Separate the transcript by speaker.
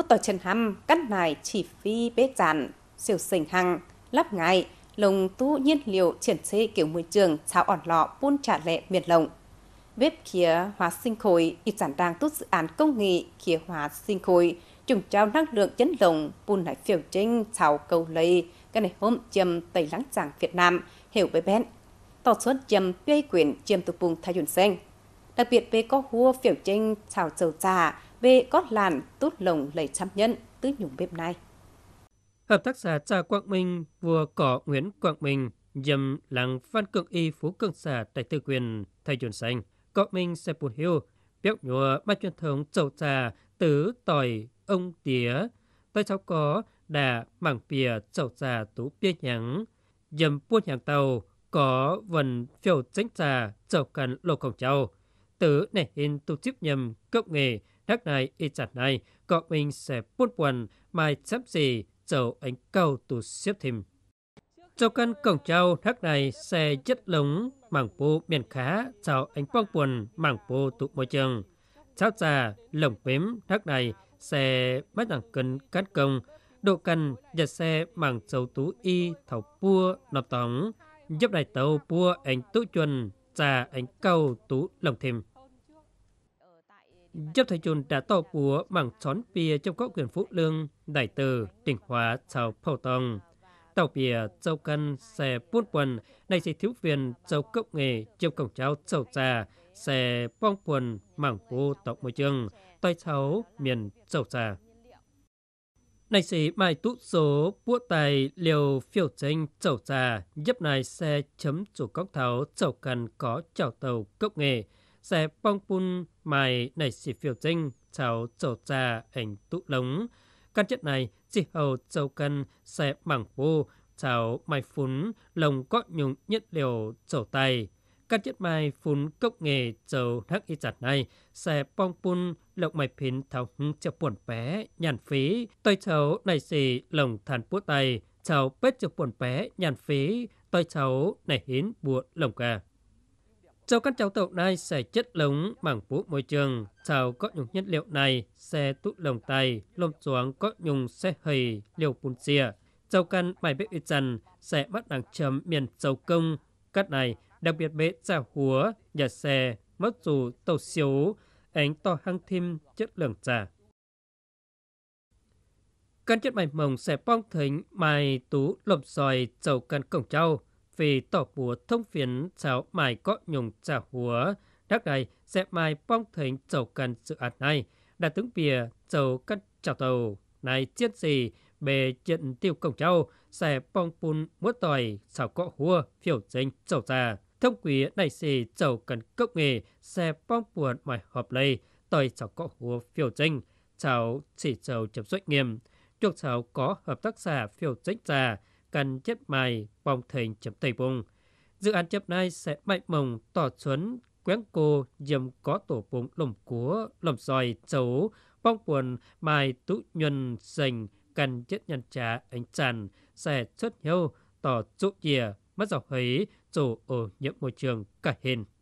Speaker 1: mất tỏi chân hâm cắt nải chỉ phi bế giản siêu sình hằng lắp ngay lồng tu nhiên liệu triển xê kiểu môi trường cháo ỏn lọ buôn trả lệ miệt lộng bếp khía hóa sinh khối ít giản đang tốt dự án công nghệ khía hóa sinh khối trùng trao năng lượng chấn lồng buôn nải phiêu trinh cháo cầu lây cái này hôm chầm tây lắng giảng việt nam hiểu với bén tỏ xuất chầm bê quyển chầm tục vùng thay dùn xanh đặc biệt về có hua phiểu chênh xào trầu trà, về có làn tút lồng lấy trăm nhân, tứ nhùng bếp này.
Speaker 2: Hợp tác xã Trà Quang Minh vừa cỏ Nguyễn Quang Minh dầm làng Phan Cường Y Phú Cường xã tại Tư Quyền, Thầy Chuẩn Xanh, Quảng Minh Xe Bùn Hiêu, béo nhùa ba truyền thống trầu trà, tứ tỏi, ông tía, tây cháu có đà mảng pìa trầu trà tú bia nhắn, dầm buôn hàng tàu, có vần phiêu tránh trà, trầu cần lô khổng châu tự nè in tu tiếp nhầm cấp nghề đắc này y chặt này cọ mình sẽ buôn buồn mai chấp gì chầu ánh cầu tu xếp thêm Châu căn cổng trao thác này sẽ chất lống mảng bộ miền khá chào ánh quang buồn mảng bộ tụ môi trường. Cháu già lồng bếm thác này sẽ bắt đẳng cân cát công độ cần nhật xe mảng châu tú y thảo pua nọp tổng giúp đại tàu pua ánh tụ chuẩn ra anh cao tú lồng thêm. Dốc thầy chôn đã to của bằng chón bia trong các quyền phụ Lương, Đại Từ, Tỉnh Hóa, sau Phâu Tông. Tàu bìa, châu căn, xe buôn quần, này sẽ thiếu viên, châu cộng nghề, trong cổng trao, châu già xe bong quần, mảng vô tộc môi trường, tay cháu, miền châu già này sĩ mai tụ số búa tài liều phiêu tranh chẩu trà dấp này xe chấm chủ cóc tháo chẩu cần có chảo tàu cốc nghề xe bong pun mài này sĩ phiêu tranh chảo chẩu trà ảnh tụ lống căn chất này chỉ hầu chẩu cần xe mảng vô chảo mai phún lồng có nhung nhất liều chẩu tài cắt chết mai phun cốc nghề dầu hắc y chặt này xe bong pun lộng mày pin thảo cho buồn bé nhàn phí tôi cháu này xì lồng thàn bút tay cháu bết cho buồn bé nhàn phí tôi cháu này hiến buồn lồng cả Cháu căn cháu tàu này sẽ chất lống mảng vũ môi trường. Cháu có nhung nhất liệu này, xe tụ lồng tay, lông xuống có nhung xe hầy, liều bùn xìa. Cháu căn mày bếp y chăn, sẽ bắt đằng chấm miền châu công. Cắt này, đặc biệt bế giả húa, nhà xe, mất dù tàu xíu, ánh to hăng thêm chất lượng giả. Căn chất mày mồng sẽ phong thính mai tú lộp dòi chầu căn cổng châu vì tỏ búa thông phiến cháo mài có nhùng trả húa. Đắc này sẽ mai phong thính chầu căn dự án này, đã tướng bìa chầu căn chào tàu này chiết gì bề trận tiêu cổng châu sẽ phong pun muốt tòi xào cọ hua phiểu dinh chầu già thông quý này xì chầu cần cốc nghề xe bong buồn ngoài họp lây tôi cháu có hùa phiêu trinh cháu chỉ cháu chấm xuất nghiêm chuộc cháu có hợp tác xã phiêu trinh trà cần chết mài bong thành chấm tây vùng dự án chấm này sẽ mạnh mồng tỏ chuấn quén cô dầm có tổ bụng lồng của lồng dòi cháu bong buồn mài tụ nhuần dành cần chết nhân trà anh tràn sẽ xuất hiệu tỏ trụ dìa mất dọc ấy dù ở những môi trường cả hình.